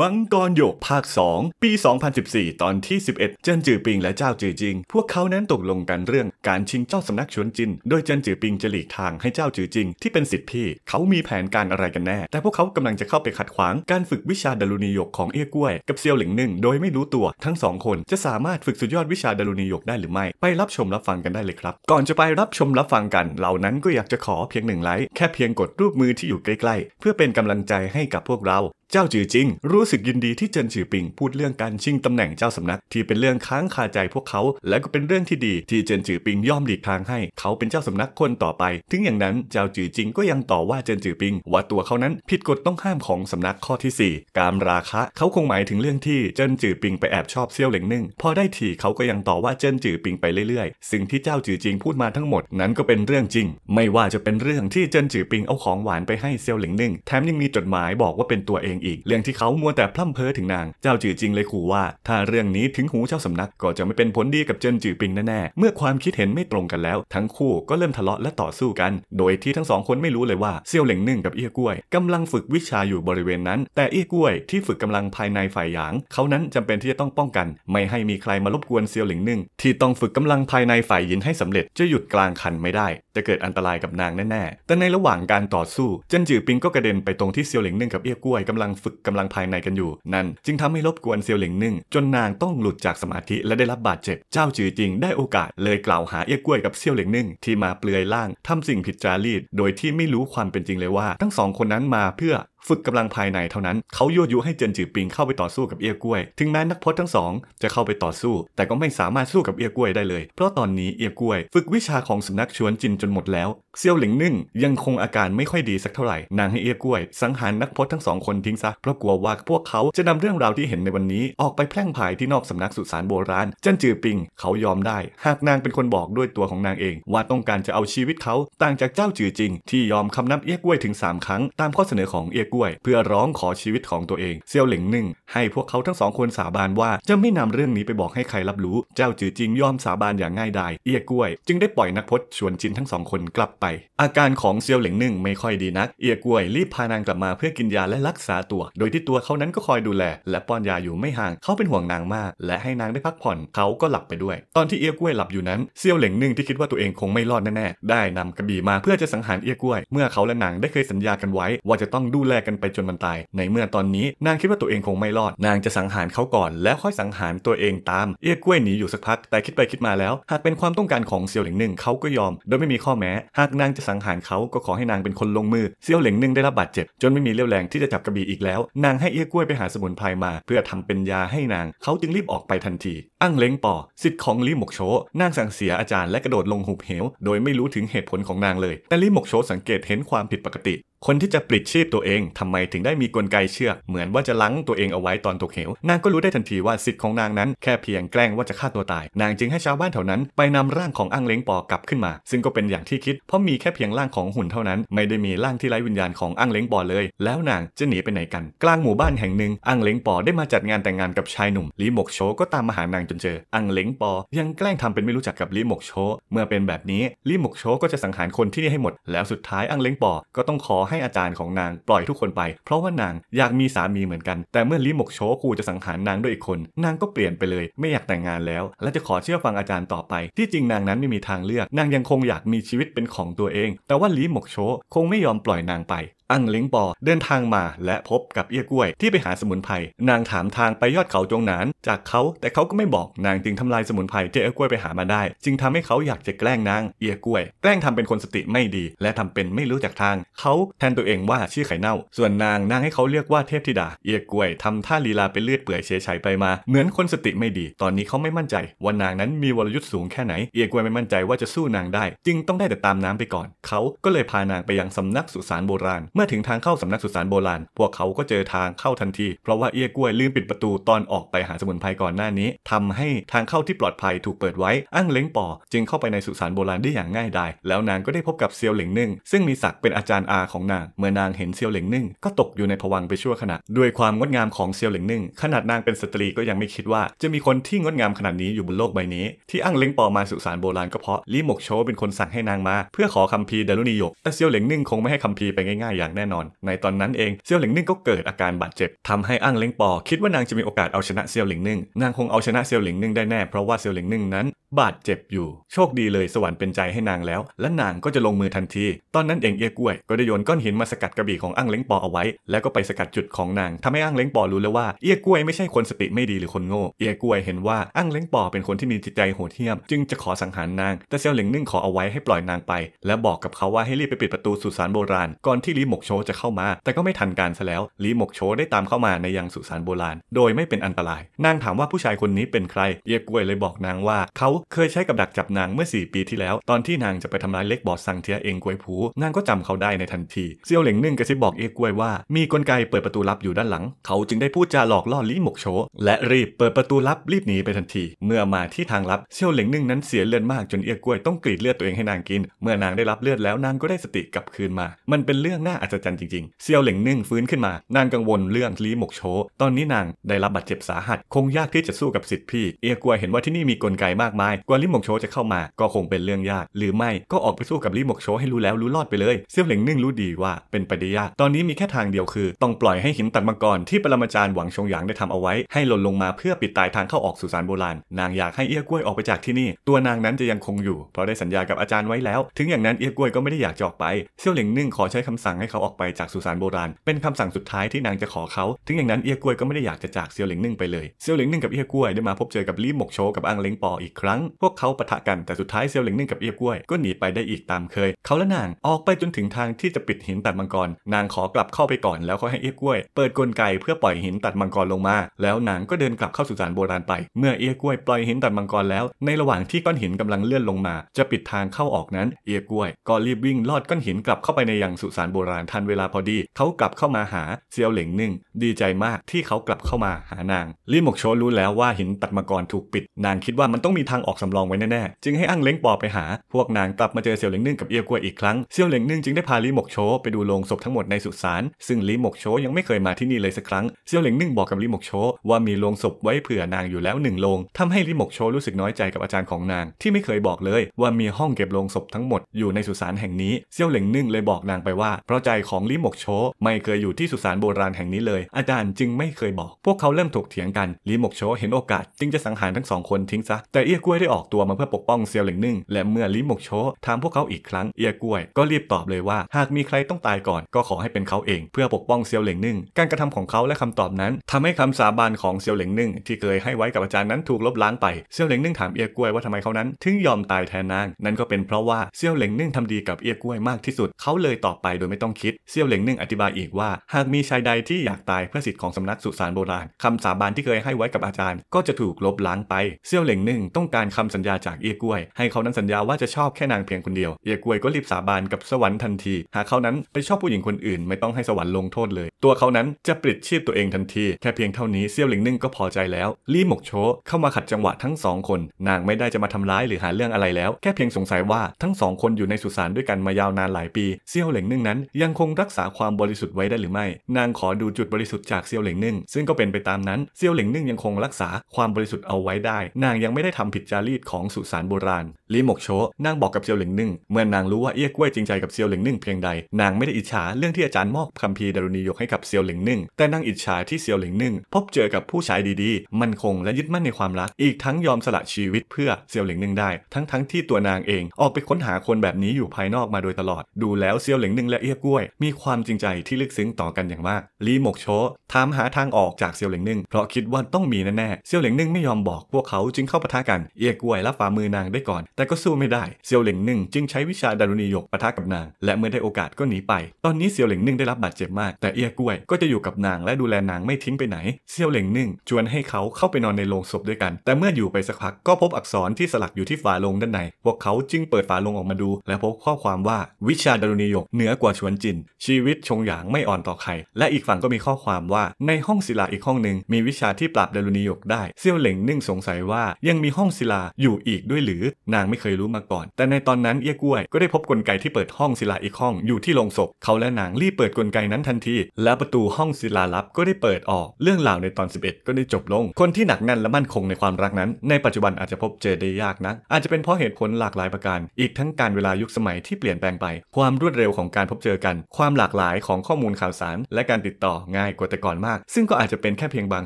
มังกรหยกภาค 2 ปี 2014 ตอนที่ 11 เจินจือปิงและเจ้าจือจิง พวกเขานั้นตกลงกันเรื่องการชิงเจ้าสำนักชวนจินโดยเจินจือปิงจะหลีกทางให้เจ้าจือจิงที่เป็นสิทธิพี่เขามีแผนการอะไรกันแน่ แต่พวกเขากำลังจะเข้าไปขัดขวาง การฝึกวิชาดารุณิยกของเอี้ยกล้วยกับเซียวหลิงหนึ่งโดยไม่รู้ตัว ทั้งสองคนจะสามารถฝึกสุดยอดวิชาดารุณิยกได้หรือไม่ไปรับชมรับฟังกันได้เลยครับ ก่อนจะไปรับชมรับฟังกันเหล่านั้นก็อยากจะขอเพียงหนึ่งไลค์แค่เพียงกดรูปมือที่อยู่ใกล้ ๆ เพื่อเป็นกำลังใจให้กับพวกเราเจ้าจือจิงรู้สึกยินดีที่เจินฉือปิงพูดเรื่องการชิงตำแหน่งเจ้าสำนักที่เป็นเรื่องค้างคาใจพวกเขาและก็เป็นเรื่องที่ดีที่เจินฉือปิงย่อมหลีกทางให้เขาเป็นเจ้าสำนักคนต่อไปถึงอย่างนั้นเจ้าจือจิงก็ยังต่อว่าเจินจือปิงว่าตัวเขานั้นผิดกฎต้องห้ามของสำนักข้อที่4การราคะเขาคงหมายถึงเรื่องที่เจินจือปิงไปแอบชอบเซี่ยวเหล่งนึ่งพอได้ทีเขาก็ยังต่อว่าเจินจือปิงไปเรื่อยๆสิ่งที่เจ้าจือจิงพูดมาทั้งหมดนั้นก็เป็นเรื่องจริง ไม่ว่าจะเป็นเรื่องที่เจินจือปิงเอาของหวานไปให้เซี่ยวเหล่งนึ่งแถมยังมีจดหมายบอกว่าเป็นตัวเองอีกเรื่องที่เขามัวแต่พร่ำเพ้อถึงนางเจ้าจือจริงเลยขู่ว่า ถ้าเรื่องนี้ถึงหูเจ้าสำนักก็จะไม่เป็นผลดีกับเจินจือปิงแน่ๆเมื่อความคิดเห็นไม่ตรงกันแล้ว ทั้งคู่ก็เริ่มทะเลาะและต่อสู้กัน โดยที่ทั้งสองคนไม่รู้เลยว่าเซี่ยวเหล่งนึ่ง กับเอี้ยกล้วย กำลังฝึกวิชาอยู่บริเวณนั้น แต่เอี้ยกล้วยที่ฝึกกำลังภายในฝ่ายหยาง เขานั้นจำเป็นที่จะต้องป้องกัน ไม่ให้มีใครมารบกวนเซี่ยวเหล่งนึ่ง ที่ต้องฝึกกำลังภายในฝ่ายหยินให้สำเร็จจะหยุดกลางคันไม่ได้จะเกิดอันตรายกับนางแน่ๆ แต่ในระหว่างการต่อสู้เจนจือปิงก็กระเด็นไปตรงที่เซียวหลิงนึ่งกับเอี้ยกล้วยกำลังฝึกกำลังภายในกันอยู่ นั่นจึงทำให้รบกวนเซียวหลิงนึ่ง จนนางต้องหลุดจากสมาธิและได้รับบาดเจ็บเจ้าจือจริงได้โอกาสเลยกล่าวหาเอี้ยกล้วยกับเซียวหลิงนึ่ง ที่มาเปลือยล่างทำสิ่งผิดจารีต โดยที่ไม่รู้ความเป็นจริงเลยว่า ทั้งสองคนนั้นมาเพื่อฝึกกำลังภายในเท่านั้น เขายั่วยุให้เจินจือปิงเข้าไปต่อสู้กับเอี้ยกล้วย ถึงแม้นักพจน์ทั้งสองจะเข้าไปต่อสู้ แต่ก็ไม่สามารถสู้กับเอี้ยกล้วยได้เลย เพราะตอนนี้เอี้ยกล้วยฝึกวิชาของสำนักชวนจินจนหมดแล้วเซียวหลิงนึ่งยังคงอาการไม่ค่อยดีสักเท่าไหร่ นางให้เอี้ยกล้วย สังหารนักพจน์ทั้งสองคนทิ้งซะ เพราะกลัวว่าพวกเขาจะนำเรื่องราวที่เห็นในวันนี้ออกไปแพร่งพายที่นอกสำนักสุสานโบราณจันจือปิงเขายอมได้ หากนางเป็นคนบอกด้วยตัวของนางเอง ว่าต้องการจะเอาชีวิตเขา ต่างจากเจ้าจือจริง ที่ยอมคำนับเอี้ยกล้วยถึง 3 ครั้งตามข้อเสนอของเอี้ยกล้วย เพื่อร้องขอชีวิตของตัวเอง เซียวหลิงนึ่งให้พวกเขาทั้งสองคนสาบานว่าจะไม่นำเรื่องนี้ไปบอกให้ใครรับรู้เจ้าจือจริงยอมสาบานอย่างง่ายดายเอี้ยกล้วย จึงได้ปล่อยนักพจน์ชวนจินทั้งสองคนกลับไปอาการของเซียวเหลิงหนึ่ง ไม่ค่อยดีนัก เอียกวยรีบพานางกลับมาเพื่อกินยาและรักษาตัว โดยที่ตัวเขานั้นก็คอยดูแล และป้อนยาอยู่ไม่ห่าง เขาเป็นห่วงนางมาก และให้นางได้พักผ่อนเขาก็หลับไปด้วย ตอนที่เอียกวยหลับอยู่นั้นเซียวเหลิงหนึ่งที่คิดว่าตัวเองคงไม่รอดแน่ๆ ได้นำกระบี่มาเพื่อจะสังหารเอียกวย เมื่อเขาและนางได้เคยสัญญากันไว้ ว่าจะต้องดูแลกันไปจนมันตาย ในเมื่อตอนนี้นางคิดว่าตัวเองคงไม่รอดนางจะสังหารเขาก่อน แล้วค่อยสังหารตัวเองตาม เอียกวยหนีอยู่สักพัก แต่คิดไปคิดมาแล้วหากเป็นความต้องการของเซียวเหลิงหนึ่ง เขาก็ยอมโดยไม่มีข้อแม้หากนางจะสังหารเขาก็ขอให้นางเป็นคนลงมือเซี่ยวเหล่งนึ่งได้รับบาดเจ็บ จนไม่มีเรี่ยวแรงที่จะจับกระบี่อีกแล้ว นางให้เอี้ยกล้วยไปหาสมุนไพรมาเพื่อทำเป็นยาให้นางเขาจึงรีบออกไปทันทีอั้งเล้งป่อสิทธิ์ของลี่หมกโชนางสั่งเสียอาจารย์และกระโดดลงหุบเหวโดยไม่รู้ถึงเหตุผลของนางเลย แต่ลี่หมกโชสังเกตเห็นความผิดปกติคนที่จะปลิดชีพตัวเองทำไมถึงได้มีกลไกเชือก เหมือนว่าจะลังตัวเองเอาไว้ตอนตกเหว นางก็รู้ได้ทันทีว่าสิทธิ์ของนางนั้นแค่เพียงแกล้งว่าจะฆ่าตัวตาย นางจึงให้ชาวบ้านแถวนั้นไปนำร่างของอังเล้งปอกลับขึ้นมา ซึ่งก็เป็นอย่างที่คิด เพราะมีแค่เพียงร่างของหุ่นเท่านั้น ไม่ได้มีร่างที่ไร้วิญญาณของอังเล้งปอเลย แล้วนางจะหนีไปไหนกันกลางหมู่บ้านแห่งหนึ่งอังเล้งปอได้มาจัดงานแต่งงานกับชายหนุ่มลีหมกโชก็ตามมาหานางจนเจออังเล้งปอยังแกล้งทำเป็นไม่รู้จักกับลีหมกโชเมื่อเป็นแบบนี้ลีหมกโชก็จะสังหารคนที่นี่ให้หมดแล้วสุดท้ายอังเล้งปอก็ต้องขอให้อาจารย์ของนางปล่อยทุกคนไป เพราะว่านางอยากมีสามีเหมือนกัน แต่เมื่อลิหมกโชคูจะสังหารนางด้วยอีกคน นางก็เปลี่ยนไปเลย ไม่อยากแต่งงานแล้ว และจะขอเชื่อฟังอาจารย์ต่อไป ที่จริงนางนั้นไม่มีทางเลือก นางยังคงอยากมีชีวิตเป็นของตัวเอง แต่ว่าลิหมกโชคงไม่ยอมปล่อยนางไปอังเล้งปอเดินทางมาและพบกับเอี้ยกล้วยที่ไปหาสมุนไพรนางถามทางไปยอดเขาจงหนานจากเขาแต่เขาก็ไม่บอกนางจึงทำลายสมุนไพรที่เอี้ยกล้วยไปหามาได้ จึงทำให้เขาอยากจะแกล้งนาง เอี้ยกล้วยแกล้งทำเป็นคนสติไม่ดีและทำเป็นไม่รู้จักทางเขาแทนตัวเองว่าชื่อไข่เน่า ส่วนนางนางให้เขาเรียกว่าเทพธิดา เอี้ยกล้วยทำท่าลีลาไปเลือดเปื่อยเฉยชัยไปมา เหมือนคนสติไม่ดีตอนนี้เขาไม่มั่นใจว่านางนั้นมีวรยุทธ์สูงแค่ไหนเอี้ยกล้วยไม่มั่นใจว่าจะสู้นางได้ จึงต้องได้แต่ตามน้ำไปก่อน เขาก็เลยพานางไปยังสำนักสุสานโบราณเมื่อถึงทางเข้าสำนักสุสานโบราณ พวกเขาก็เจอทางเข้าทันที เพราะว่าเอี้ยกล้วยลืมปิดประตูตอนออกไปหาสมุนไพรก่อนหน้านี้ ทำให้ทางเข้าที่ปลอดภัยถูกเปิดไว้ อั้งเล้งปอจึงเข้าไปในสุสานโบราณได้อย่างง่ายดาย แล้วนางก็ได้พบกับเซียวเหลิงนึ่ง ซึ่งมีศักดิ์เป็นอาจารย์อาของนาง เมื่อนางเห็นเซียวเหลิงนึ่งก็ตกอยู่ในผวังไปชั่วขณะ ด้วยความงดงามของเซียวเหลิงนึ่ง ขนาดนางเป็นสตรีก็ยังไม่คิดว่า จะมีคนที่งดงามขนาดนี้อยู่บนโลกใบนี้ ที่อั้งเล้งปอมาสุสานโบราณก็เพราะลี่หมกโชเป็นคนสั่งให้นางมาเพื่อขอคัมภีร์ดารุณียกแต่เซียวเหลิงนึ่งคงไม่ให้คัมภีร์ไปง่ายๆอย่างแน่นอนในตอนนั้นเองเซียวหลิงนึ่งก็เกิดอาการบาดเจ็บทำให้อ้างเล้งปอคิดว่านางจะมีโอกาสเอาชนะเซียวหลิงนึ่ง นางคงเอาชนะเซียวหลิงนึ่งได้แน่เพราะว่าเซียวหลิงนึ่งนั้น บาดเจ็บอยู่ โชคดีเลยสวรรค์เป็นใจให้นางแล้ว และนางก็จะลงมือทันที ตอนนั้นเองเอี้ยกล้วยก็ได้โยนก้อนหินมาสกัดกระบี่ของอ้างเล้งปอเอาไว้ แล้วก็ไปสกัดจุดของนางทำให้อ้างเล้งปอรู้แล้วว่าเอี้ยกล้วยไม่ใช่คนสติไม่ดีหรือคนโง่เอี้ยกล้วยเห็นว่าอ้างเล้งปอเป็นคนที่มีจิตใจโหดเหี้ยม จึงจะขอสังหารนางแต่เซียวหลิงนึ่งขอเอาไว้ให้ปล่อยนางไป และบอกกับเขาว่าให้รีบไปปิดประตูสุสานโบราณก่อนที่ลิหมกโชจะเข้ามา แต่ก็ไม่ทันการซะแล้วลีหมกโช ได้ตามเข้ามาในยังสุสานโบราณ โดยไม่เป็นอันตราย นางถามว่าผู้ชายคนนี้เป็นใคร เอียกวยเลยบอกนางว่า เขาเคยใช้กับดักจับนางเมื่อ 4 ปีที่แล้ว ตอนที่นางจะไปทำร้ายเล็กบอสซังเทียเองกวยผูนางก็จำเขาได้ในทันที เซียวเหล่งนึ่งกระซิบบอกเอียกวยว่ามีกลไกเปิดประตูลับอยู่ด้านหลัง เขาจึงได้พูดจาหลอกล่อลีหมกโช และรีบเปิดประตูลับรีบหนีไปทันที เมื่อมาที่ทางลับเซียวเหล่งนึ่งนั้นเสียเลือดมากจนเอียกวยต้องกรีดเลือดตัวเองให้นางกิน เมื่อนางได้รับเลือดแล้วนางก็ได้สติกลับคืนมา มันเป็นเรื่องน่าอัศจรรย์จริงๆเซียวเหล่งนึ่งฟื้นขึ้นมานางกังวลเรื่องลีหมกโช ตอนนี้นางได้รับบาดเจ็บสาหัส คงยากที่จะสู้กับสิทธิ์พี่เอียกัวเห็นว่าที่นี่มีกลไกมากมายกว่าลีหมกโชจะเข้ามาก็คงเป็นเรื่องยาก หรือไม่ก็ออกไปสู้กับลีหมกโช ให้รู้แล้วรู้รอดไปเลยเซียวเหล่งนึ่งรู้ดีว่า เป็นไปได้ยากตอนนี้มีแค่ทางเดียวคือ ต้องปล่อยให้หินตัดมังกรที่ปรมาจารย์หวังชงหยางได้ทำเอาไว้ให้หล่นลงมาเพื่อปิดตายทางเข้าออกสุสานโบราณ นางอยากให้เอียกล้วยออกไปจากที่นี่ตัวนางนั้นจะยังคงอยู่เพราะได้สัญญากับอาจารย์ไว้แล้ว ถึงอย่างนั้นเอียกล้วยก็ไม่ได้อยากจะออกไปเซียวเหล่งนึ่ง ขอใช้คำสั่งใเขาออกไปจากสุสานโบราณ เป็นคำสั่งสุดท้ายที่นางจะขอเขาถึงอย่างนั้นเอียก้วยก็ไม่ได้อยากจะจากเซียวหลิงหนึ่งไปเลยเซียวหลิงหนึ่งกับเอียก้วยได้มาพบเจอกับลี่หมกโชกับอังเล้งปออีกครั้งพวกเขาปะทะกันแต่สุดท้ายเซียวหลิงหนึ่ง กับเอียก้วย ก็หนีไปได้อีกตามเคย เขาและนางออกไปจนถึงทางที่จะปิดหินตัดมังกร นางขอกลับเข้าไปก่อนแล้วค่อยให้เอียก้วยเปิดกลไกเพื่อปล่อยหินตัดมังกรลงมา แล้วนางก็เดินกลับเข้าสุสานโบราณไป เมื่อเอียก้วยปล่อยหินตัดมังกรแล้วในระหว่างที่ก้อนหินกำลังเลื่อนลงมา จะปิดทางเข้าออกนั้นเอียกวยก็รีบวิ่งลอดก้อนหินกลับเข้าไปในยังสุสานโบราณารทันเวลาพอดีเขากลับเข้ามาหาเซียวเหลิงนึ่ง ดีใจมากที่เขากลับเข้ามาหานางลี่หมกโชรู้แล้วว่าหินตัดมังกรถูกปิดนางคิดว่ามันต้องมีทางออกสำรองไว้แน่ๆจึงให้อั้งเล้งปอไปหาพวกนางกลับมาเจอเซียวเหลิงนึ่งกับเอียกัวอีกครั้งเซียวเหลิงนึ่ง จึงได้พาลี่หมกโช ไปดูโลงศพทั้งหมดในสุสานซึ่งลี่หมกโชยังไม่เคยมาที่นี่เลยสักครั้งเซียวเหลิงนึ่งบอกกับลี่หมกโชว่ามีโลงศพไว้เผื่อนางอยู่แล้วหนึ่งโลงทำให้ลี่หมกโชรู้สึกน้อยใจกับอาจารย์ของนาง ที่ไม่เคยบอกเลยว่ามีห้องเก็บโลงศพทั้งหมดอยู่ในสุสานแห่งนี้เซียวเหลิงนึ่งเลยบอกนางไปว่าเพราะจของลิหมกโช ไม่เคยอยู่ที่สุสานโบราณแห่งนี้เลยอาจารย์จึงไม่เคยบอก พวกเขาเริ่มถกเถียงกันลิหมกโชเห็นโอกาสจึงจะสังหารทั้งสองคนทิ้งซะแต่เอี้ยกล้วยได้ออกตัวมาเพื่อปกป้องเซียวเหลิงนึ่ง และเมื่อลิหมกโชถามพวกเขาอีกครั้งเอี้ยกล้วยก็รีบตอบเลยว่าหากมีใครต้องตายก่อนก็ขอให้เป็นเขาเองเพื่อปกป้องเซียวเหลิงนึ่งการกระทำของเขาและคำตอบนั้น ทำให้คำสาบานของเซียวเหลิงนึ่ง ที่เคยให้ไว้กับอาจารย์นั้นถูกลบล้างไปเซียวเหลิงนึ่งถามเอี้ยกล้วยว่าทำไมเขานั้นถึงยอมตายแทนนางนั่นก็เป็นเพราะว่าเซียวเหลิงนึ่งทำดีกับเอี้ยกล้วยมากที่สุดเขาเลยตอบไปโดยไม่ต้องคิดเซี่ยวเหล่งหนึ่งอธิบายอีกว่า หากมีชายใดที่อยากตายเพื่อสิทธิ์ของสำนักสุสานโบราณคำสาบานที่เคยให้ไว้กับอาจารย์ ก็จะถูกลบล้างไปเซี่ยวเหล่งหนึ่งต้องการคำสัญญาจากเอียกล้วยให้เขานั้นสัญญาว่าจะชอบแค่นางเพียงคนเดียวเอียกล้วยก็รีบสาบานกับสวรรค์ทันที หากเขานั้นไปชอบผู้หญิงคนอื่น ไม่ต้องให้สวรรค์ลงโทษเลย ตัวเขานั้นจะปลิดชีพตัวเองทันทีแค่เพียงเท่านี้เซี่ยวเหล่งหนึ่งก็พอใจแล้วลี่หมกโช เข้ามาขัดจังหวะทั้งสองคน นางไม่ได้จะมาทำร้ายหรือหาเรื่องอะไรแล้วแค่เพียงสงสัยว่าทั้งสองคนอยู่ในสุสานด้วยกันมายาวนานหลายปีเซี่ยวเหล่งหนึ่งนั้นยังางคงรักษาความบริสุทธิ์ไว้ได้หรือไม่ นางขอดูจุดบริสุทธิ์จากเซียวเหลิงนึ่ง ซึ่งก็เป็นไปตามนั้น เซียวเหลิงนึ่งยังคงรักษาความบริสุทธิ์เอาไว้ได้ นางยังไม่ได้ทำผิดจารีตของสุสานโบราณ ลีหมกโชนางบอกกับเซียวเหลิงนึ่ง เมื่อนางรู้ว่าเอี้ยกล้วยจริงใจกับเซียวเหลิงนึ่งเพียงใด นางไม่ได้อิจฉาเรื่องที่อาจารย์มอบคำพีดารุณียกให้กับเซียวเหลิงนึ่ง แต่นางอิจฉาที่เซียวเหลิงนึ่ง พบเจอกับผู้ชายดี ๆ มั่นคงและยึดมั่นในความรัก อีกทั้งยอมสละชีวิตเพื่อเซียวเหลิงนึ่งได้ทั้งๆที่ตัวนางเองออกไปค้นหาคนแบบนี้อยู่ภายนอกมาโดยตลอดดูแล้วเซียวเหลิงนึ่งและเอี้ยกล้ววยมีความจริงใจที่ลึกซึ้งต่อกันอย่างมาก ลีหมกโช ถามหาทางออกจากเซียวเหลิงงนึ่ง เพราะคิดว่าต้องมีแน่ๆเซียวเหลิงงนึ่งไม่ยอมบอกพวกเขา จึงเข้าปะทะกัน เอียกวยรับฝ่ามือนางได้ก่อน แต่ก็สู้ไม่ได้เซียวเหลิงงนึ่ง จึงใช้วิชาดารุณียกปะทะกับนาง และเมื่อได้โอกาสก็หนีไป ตอนนี้เซียวเหลิงงนึ่งได้รับบาดเจ็บมาก แต่เอียกวยก็จะอยู่กับนาง และดูแลนางไม่ทิ้งไปไหน เซียวเหลิงงนึ่งชวนให้เขาเข้าไปนอนในโรงศพด้วยกัน แต่เมื่ออยู่ไปสักพัก ก็พบอักษรที่สลักอยู่ที่ฝาโลงด้านในพวกเขาจึงเปิดฝาโลงออกมาดู และพบข้อความว่าวิชาดารุณียกเหนือกว่าชวนจินชีวิตชงหยางไม่อ่อนต่อใคร และอีกฝั่งก็มีข้อความว่าในห้องศิลาอีกห้องหนึ่งมีวิชาที่ปราบดารุณียกได้ เซี่ยวเหล่งนึ่งสงสัยว่ายังมีห้องศิลาอยู่อีกด้วยหรือนางไม่เคยรู้มาก่อน แต่ในตอนนั้นเอี้ยกล้วย ก็ได้พบกลไกที่เปิดห้องศิลาอีกห้องอยู่ที่โรงศพเขาและนางรีบเปิดกลไกนั้นทันทีและประตูห้องศิลาลับก็ได้เปิดออก เรื่องราวในตอน 11 ก็ได้จบลงคนที่หนักแน่นและมั่นคงในความรักนั้นในปัจจุบันอาจจะพบเจอได้ยากนะอาจจะเป็นเพราะเหตุผลหลากหลายประการอีกทั้งการเวลายุคสมัยที่เปลี่ยนแปลงไปความรวดเร็วของการพบเจอกันความหลากหลายของข้อมูลข่าวสารและการติดต่อง่ายกว่าแต่ก่อนมากซึ่งก็อาจจะเป็นแค่เพียงบาง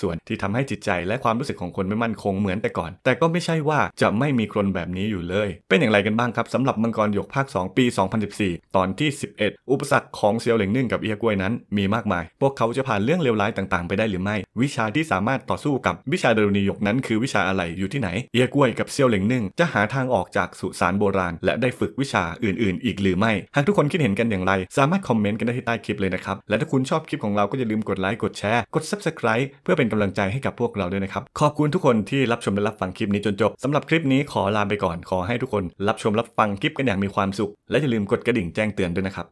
ส่วนที่ทำให้จิตใจและความรู้สึกของคนไม่มั่นคงเหมือนแต่ก่อน แต่ก็ไม่ใช่ว่าจะไม่มีคนแบบนี้อยู่เลย เป็นอย่างไรกันบ้างครับสำหรับมังกรหยกภาค 2 ปี 2014 ตอนที่ 11 อุปสรรคของเซียวเหลิงนึ่งกับเอียกวยนั้นมีมากมาย พวกเขาจะผ่านเรื่องเลวร้ายต่างๆไปได้หรือไม่ วิชาที่สามารถต่อสู้กับวิชาดรุณียกนั้น คือวิชาอะไรอยู่ที่ไหน เอียกวยกับเซียวเหลิงนึ่ง จะหาทางออกจากสุสานโบราณและได้ฝึกวิชาอื่น ๆ อีกหรือไม่หากทุกคนคิดเห็นกันอย่างไรสาามารถคอมเมนต์กันได้ที่ใต้คลิปเลยนะครับ และถ้าคุณชอบคลิปของเรา ก็อย่าลืมกดไลค์ กดแชร์ กด Subscribe เพื่อเป็นกำลังใจให้กับพวกเราด้วยนะครับ ขอบคุณทุกคนที่รับชมและรับฟังคลิปนี้จนจบสำหรับคลิปนี้ขอลาไปก่อน ขอให้ทุกคน รับชมรับฟังคลิปกันอย่างมีความสุข และอย่าลืมกดกระดิ่งแจ้งเตือนด้วยนะครับ